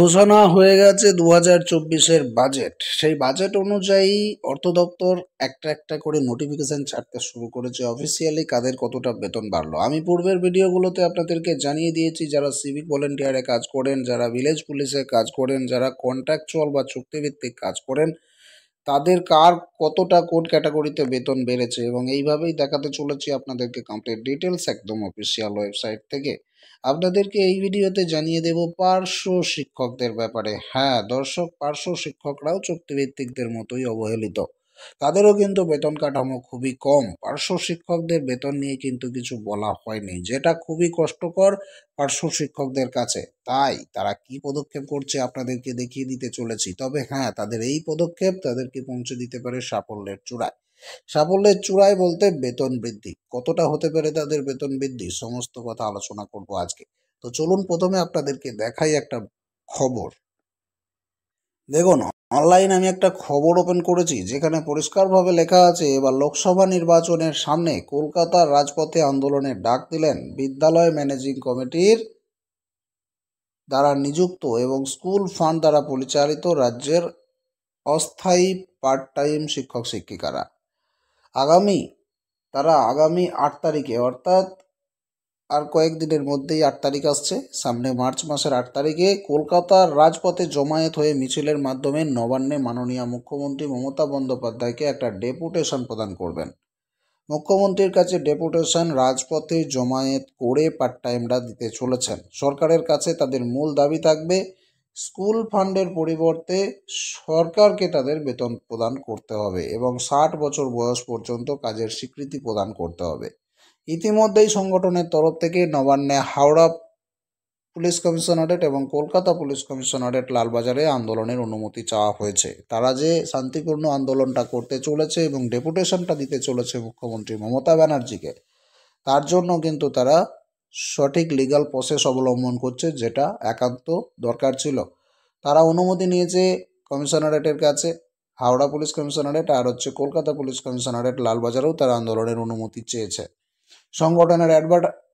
ঘোষণা হয়ে গেছে দু হাজার চব্বিশের বাজেট সেই বাজেট অনুযায়ী অর্থ দপ্তর একটা একটা করে নোটিফিকেশান ছাড়তে শুরু করেছে অফিসিয়ালি কাদের কতটা বেতন বাড়লো আমি পূর্বের ভিডিওগুলোতে আপনাদেরকে জানিয়ে দিয়েছি যারা সিভিক ভলেন্টিয়ারে কাজ করেন যারা ভিলেজ পুলিশে কাজ করেন যারা কন্ট্রাকচুয়াল বা চুক্তিভিত্তিক কাজ করেন তাদের কার কতটা কোড ক্যাটাগরিতে বেতন বেড়েছে এবং এইভাবেই দেখাতে চলেছি আপনাদেরকে কাউন্টের ডিটেলস একদম অফিসিয়াল ওয়েবসাইট থেকে আপনাদেরকে এই ভিডিওতে জানিয়ে দেব পার্শ্ব শিক্ষকদের ব্যাপারে হ্যাঁ দর্শক পার্শ্ব শিক্ষকরাও চুক্তিভিত্তিকদের মতোই অবহেলিত তাদেরও কিন্তু বেতন কাঠামো খুবই কম পার্শ্ব শিক্ষকদের বেতন নিয়ে কিন্তু কিছু বলা হয়নি যেটা খুবই কষ্টকর পার্শ্ব শিক্ষকদের কাছে তাই তারা কি পদক্ষেপ করছে আপনাদেরকে দেখিয়ে দিতে চলেছি তবে হ্যাঁ তাদের এই পদক্ষেপ তাদেরকে পৌঁছে দিতে পারে সাফল্যের চূড়ায় সাফল্যের চূড়ায় বলতে বেতন বৃদ্ধি কতটা হতে পারে তাদের বেতন বৃদ্ধি সমস্ত কথা আলোচনা করব আজকে তো চলুন প্রথমে আপনাদেরকে দেখাই একটা খবর দেখো না অনলাইন আমি একটা খবর ওপেন করেছি যেখানে পরিষ্কারভাবে লেখা আছে এবার লোকসভা নির্বাচনের সামনে কলকাতার রাজপথে আন্দোলনের ডাক দিলেন বিদ্যালয় ম্যানেজিং কমিটির দ্বারা নিযুক্ত এবং স্কুল ফান্ড দ্বারা পরিচালিত রাজ্যের অস্থায়ী পার্ট টাইম শিক্ষক শিক্ষিকারা আগামী তারা আগামী আট তারিখে অর্থাৎ আর কয়েকদিনের মধ্যেই আট তারিখ আসছে সামনে মার্চ মাসের আট তারিখে কলকাতার রাজপথে জমায়েত হয়ে মিছিলের মাধ্যমে নবান্নে মাননীয় মুখ্যমন্ত্রী মমতা বন্দ্যোপাধ্যায়কে একটা ডেপুটেশন প্রদান করবেন মুখ্যমন্ত্রীর কাছে ডেপুটেশন রাজপথে জমায়েত করে পার্ট টাইমরা দিতে চলেছেন সরকারের কাছে তাদের মূল দাবি থাকবে স্কুল ফান্ডের পরিবর্তে সরকারকে তাদের বেতন প্রদান করতে হবে এবং ষাট বছর বয়স পর্যন্ত কাজের স্বীকৃতি প্রদান করতে হবে ইতিমধ্যেই সংগঠনের তরফ থেকে নবান্নে হাওড়া পুলিশ কমিশনারেট এবং কলকাতা পুলিশ কমিশনারেট লালবাজারে আন্দোলনের অনুমতি চাওয়া হয়েছে তারা যে শান্তিপূর্ণ আন্দোলনটা করতে চলেছে এবং ডেপুটেশনটা দিতে চলেছে মুখ্যমন্ত্রী মমতা ব্যানার্জিকে তার জন্য কিন্তু তারা সঠিক লিগাল প্রসেস অবলম্বন করছে যেটা একান্ত দরকার ছিল তারা অনুমতি নিয়েছে কমিশনারেটের কাছে হাওড়া পুলিশ কমিশনারেট আর হচ্ছে কলকাতা পুলিশ কমিশনারেট লালবাজারেও তারা আন্দোলনের অনুমতি চেয়েছে সংগঠনের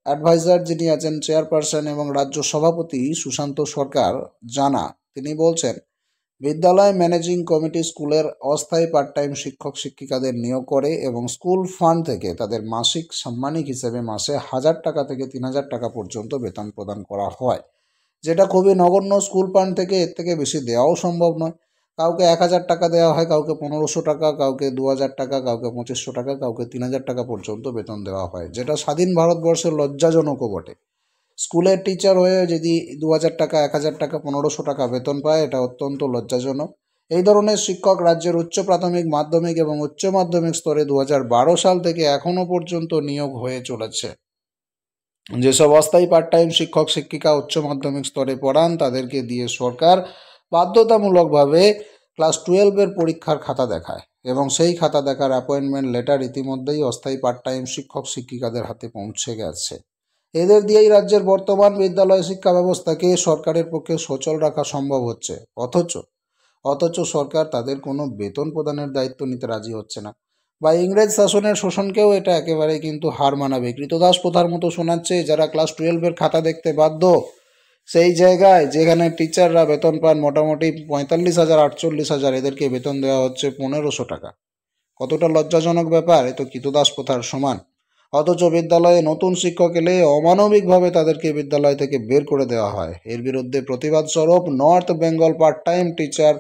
অ্যাডভাইজার যিনি আছেন চেয়ারপারসন এবং রাজ্য সভাপতি সুশান্ত সরকার জানা তিনি বলছেন বিদ্যালয় ম্যানেজিং কমিটি স্কুলের অস্থায়ী পার্ট টাইম শিক্ষক শিক্ষিকাদের নিয়োগ করে এবং স্কুল ফান্ড থেকে তাদের মাসিক সাম্মানিক হিসেবে মাসে হাজার টাকা থেকে তিন হাজার টাকা পর্যন্ত বেতন প্রদান করা হয় যেটা খুবই নগণ্য স্কুল ফান্ড থেকে এর থেকে বেশি দেওয়াও সম্ভব নয় কাউকে এক হাজার টাকা দেওয়া হয় কাউকে পনেরোশো টাকা কাউকে দু হাজার টাকা কাউকে পঁচিশশো টাকা কাউকে তিন হাজার টাকা পর্যন্ত বেতন দেওয়া হয় যেটা স্বাধীন ভারতবর্ষের লজ্জাজনকও বটে স্কুলের টিচার হয়ে যদি দু হাজার টাকা এক হাজার টাকা পনেরোশো টাকা বেতন পায় এটা অত্যন্ত লজ্জাজনক এই ধরনের শিক্ষক রাজ্যের উচ্চ প্রাথমিক মাধ্যমিক এবং উচ্চ মাধ্যমিক স্তরে দু হাজার বারো সাল থেকে এখনও পর্যন্ত নিয়োগ হয়ে চলেছে যেসব অস্থায়ী পার্ট টাইম শিক্ষক শিক্ষিকা উচ্চ মাধ্যমিক স্তরে পড়ান তাদেরকে দিয়ে সরকার বাধ্যতামূলকভাবে ক্লাস টুয়েলভের পরীক্ষার খাতা দেখায় এবং সেই খাতা দেখার অ্যাপয়েন্টমেন্ট লেটার ইতিমধ্যেই অস্থায়ী পার্ট টাইম শিক্ষক শিক্ষিকাদের হাতে পৌঁছে গেছে এদের দিয়েই রাজ্যের বর্তমান বিদ্যালয় শিক্ষা ব্যবস্থাকে সরকারের পক্ষে সচল রাখা সম্ভব হচ্ছে অথচ অথচ সরকার তাদের কোনো বেতন প্রদানের দায়িত্ব নিতে রাজি হচ্ছে না বা ইংরেজ শাসনের শোষণকেও এটা একেবারে কিন্তু হার মানাবে কৃতদাস প্রথার মতো শোনাচ্ছে যারা ক্লাস টুয়েলভের খাতা দেখতে বাধ্য সেই জায়গায় যেখানে টিচাররা বেতন পান মোটামুটি পঁয়তাল্লিশ হাজার আটচল্লিশ হাজার এদেরকে বেতন দেওয়া হচ্ছে পনেরোশো টাকা কতটা লজ্জাজনক ব্যাপার এ তো কিতুদাস প্রথার সমান অথচ বিদ্যালয়ে নতুন শিক্ষক এলে অমানবিকভাবে তাদেরকে বিদ্যালয় থেকে বের করে দেওয়া হয় এর বিরুদ্ধে প্রতিবাদ স্বরূপ north Bengal part time teacher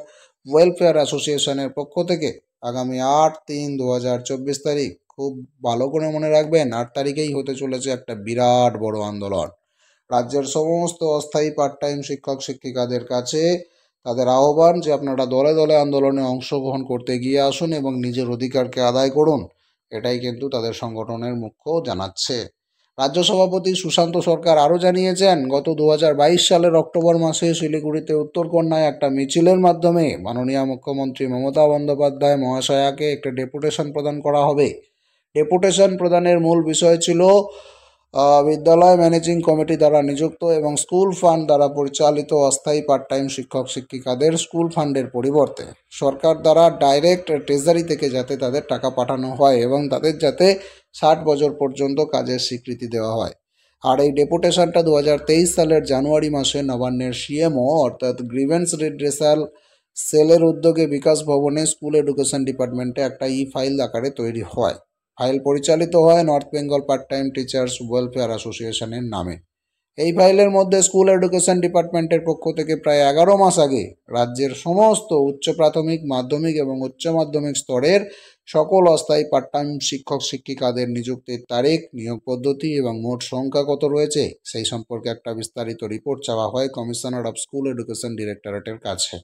welfare অ্যাসোসিয়েশনের পক্ষ থেকে আগামী আট তিন দু হাজার চব্বিশ তারিখ খুব ভালো করে মনে রাখবেন আট তারিখেই হতে চলেছে একটা বিরাট বড় আন্দোলন রাজ্যের সমস্ত অস্থায়ী পার্ট টাইম শিক্ষক শিক্ষিকাদের কাছে তাদের আহ্বান যে আপনারা দলে দলে আন্দোলনে অংশগ্রহণ করতে গিয়ে আসুন এবং নিজের অধিকারকে আদায় করুন এটাই কিন্তু তাদের সংগঠনের মুখ্য জানাচ্ছে রাজ্য সভাপতি সুশান্ত সরকার আরও জানিয়েছেন গত দু সালের অক্টোবর মাসে শিলিগুড়িতে উত্তরকন্যায় একটা মিছিলের মাধ্যমে মাননীয় মুখ্যমন্ত্রী মমতা বন্দ্যোপাধ্যায় মহাশয়াকে একটা ডেপুটেশন প্রদান করা হবে ডেপুটেশন প্রদানের মূল বিষয় ছিল বিদ্যালয় ম্যানেজিং কমিটি দ্বারা নিযুক্ত এবং স্কুল ফান্ড দ্বারা পরিচালিত অস্থায়ী পার্ট টাইম শিক্ষক শিক্ষিকাদের স্কুল ফান্ডের পরিবর্তে সরকার দ্বারা ডাইরেক্ট ট্রেজারি থেকে যাতে তাদের টাকা পাঠানো হয় এবং তাদের যাতে ষাট বছর পর্যন্ত কাজের স্বীকৃতি দেওয়া হয় আর এই ডেপুটেশনটা দু সালের জানুয়ারি মাসে নবান্নের সিএমও অর্থাৎ গ্রিভেন্স রিড্রেসাল সেলের উদ্যোগে বিকাশ ভবনে স্কুল এডুকেশন ডিপার্টমেন্টে একটা ই ফাইল আকারে তৈরি হয় ফাইল পরিচালিত হয় north Bengal part time teachers welfare অ্যাসোসিয়েশনের নামে এই ফাইলের মধ্যে স্কুল এডুকেশন ডিপার্টমেন্টের পক্ষ থেকে প্রায় এগারো মাস আগে রাজ্যের সমস্ত উচ্চ প্রাথমিক মাধ্যমিক এবং উচ্চ মাধ্যমিক স্তরের সকল অস্থায়ী পার্ট টাইম শিক্ষক শিক্ষিকাদের নিযুক্তির তারিখ নিয়োগ পদ্ধতি এবং মোট সংখ্যা কত রয়েছে সেই সম্পর্কে একটা বিস্তারিত রিপোর্ট চাওয়া হয় কমিশনার অফ স্কুল এডুকেশন ডিরেক্টরেটের কাছে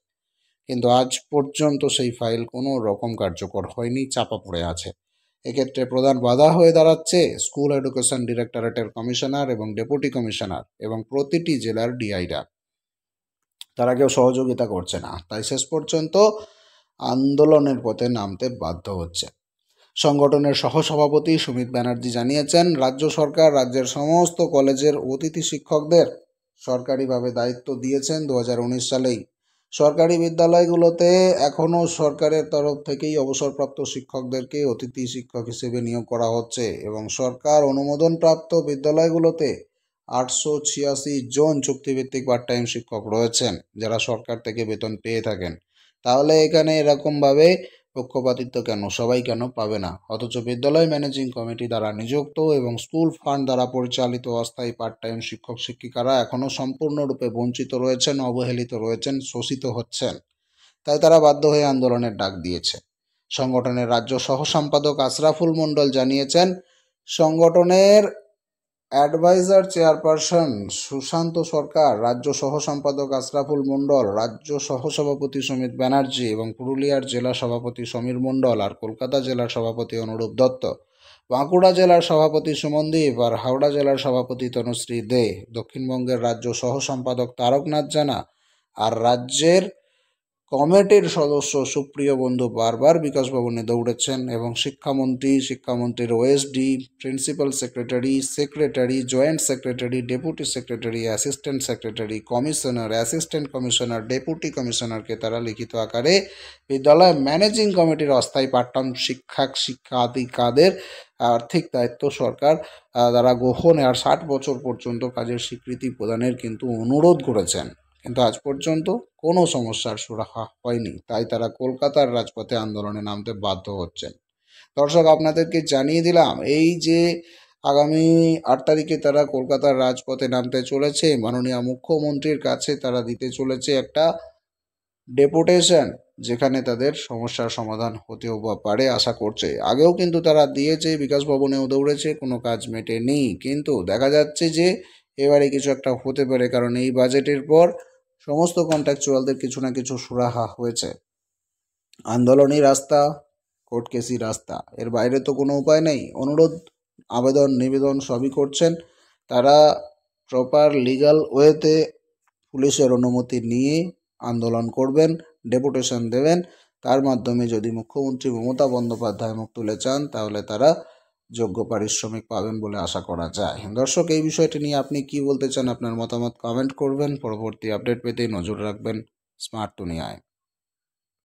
কিন্তু আজ পর্যন্ত সেই ফাইল কোনো রকম কার্যকর হয়নি চাপা পড়ে আছে এক্ষেত্রে প্রধান বাধা হয়ে দাঁড়াচ্ছে স্কুল এডুকেশন ডিরেক্টরেটের কমিশনার এবং ডেপুটি কমিশনার এবং প্রতিটি জেলার ডিআইরা তারা কেউ সহযোগিতা করছে না তাই শেষ পর্যন্ত আন্দোলনের পথে নামতে বাধ্য হচ্ছে সংগঠনের সহসভাপতি সুমিত ব্যানার্জি জানিয়েছেন রাজ্য সরকার রাজ্যের সমস্ত কলেজের অতিথি শিক্ষকদের সরকারিভাবে দায়িত্ব দিয়েছেন দু সালেই সরকারি বিদ্যালয়গুলোতে এখনও সরকারের তরফ থেকেই অবসরপ্রাপ্ত শিক্ষকদেরকে অতিথি শিক্ষক হিসেবে নিয়োগ করা হচ্ছে এবং সরকার অনুমোদনপ্রাপ্ত বিদ্যালয়গুলোতে আটশো ছিয়াশি জন চুক্তিভিত্তিক পার্ট টাইম শিক্ষক রয়েছেন যারা সরকার থেকে বেতন পেয়ে থাকেন তাহলে এখানে এরকমভাবে পক্ষপাতিত্ব কেন সবাই কেন পাবে না অথচ বিদ্যালয় ম্যানেজিং কমিটি দ্বারা নিযুক্ত এবং স্কুল ফান্ড দ্বারা পরিচালিত অস্থায়ী পার্ট টাইম শিক্ষক শিক্ষিকারা এখনও সম্পূর্ণরূপে বঞ্চিত রয়েছেন অবহেলিত রয়েছেন শোষিত হচ্ছেন তাই তারা বাধ্য হয়ে আন্দোলনের ডাক দিয়েছে সংগঠনের রাজ্য সহ সম্পাদক আশরাফুল মণ্ডল জানিয়েছেন সংগঠনের অ্যাডভাইজার চেয়ারপারসন সুশান্ত সরকার রাজ্য সহ সম্পাদক আশরাফুল মণ্ডল রাজ্য সহসভাপতি সুমিত ব্যানার্জি এবং পুরুলিয়ার জেলা সভাপতি সমীর মণ্ডল আর কলকাতা জেলার সভাপতি অনুরূপ দত্ত বাঁকুড়া জেলার সভাপতি সুমনদীপ আর হাওড়া জেলার সভাপতি তনুশ্রী দে দক্ষিণবঙ্গের রাজ্য সহ সম্পাদক তারকনাথ জানা আর রাজ্যের কমিটির সদস্য সুপ্রিয় বন্ধু বারবার বিকাশ ভবনে দৌড়েছেন এবং শিক্ষামন্ত্রী শিক্ষামন্ত্রীর OSD principal secretary secretary joint secretary deputy secretary assistant secretary commissioner assistant commissioner deputy কমিশনারকে তারা লিখিত আকারে বিদ্যালয় ম্যানেজিং কমিটির অস্থায়ী পাঠ্যম শিক্ষক শিক্ষাধিকাদের আর্থিক দায়িত্ব সরকার দ্বারা গ্রহণ আর ষাট বছর পর্যন্ত কাজের স্বীকৃতি প্রদানের কিন্তু অনুরোধ করেছেন কিন্তু আজ পর্যন্ত কোনো সমস্যার সুরাহা হয়নি তাই তারা কলকাতার রাজপথে আন্দোলনে নামতে বাধ্য হচ্ছেন দর্শক আপনাদেরকে জানিয়ে দিলাম এই যে আগামী আট তারিখে তারা কলকাতার রাজপথে নামতে চলেছে মাননীয় মুখ্যমন্ত্রীর কাছে তারা দিতে চলেছে একটা ডেপুটেশন যেখানে তাদের সমস্যার সমাধান হতেও বা পারে আশা করছে আগেও কিন্তু তারা দিয়েছে বিকাশ ভবনেও দৌড়েছে কোনো কাজ মেটেনি কিন্তু দেখা যাচ্ছে যে এবারে কিছু একটা হতে পারে কারণ এই বাজেটের পর সমস্ত কন্ট্রাকচুয়ালদের কিছু না কিছু সুরাহা হয়েছে আন্দোলনই রাস্তা কোর্ট কেসই রাস্তা এর বাইরে তো কোনো উপায় নেই অনুরোধ আবেদন নিবেদন সবই করছেন তারা প্রপার লিগাল ওয়েতে পুলিশের অনুমতি নিয়ে আন্দোলন করবেন ডেপুটেশন দেবেন তার মাধ্যমে যদি মুখ্যমন্ত্রী মমতা বন্দ্যোপাধ্যায় মুখ তুলে চান তাহলে তারা যোগ্য পারিশ্রমিক পাবেন বলে আশা করা যায় দর্শক এই বিষয়টি নিয়ে আপনি কি বলতে চান আপনার মতামত কমেন্ট করবেন পরবর্তী আপডেট পেতেই নজর রাখবেন স্মার্ট দুনিয়ায়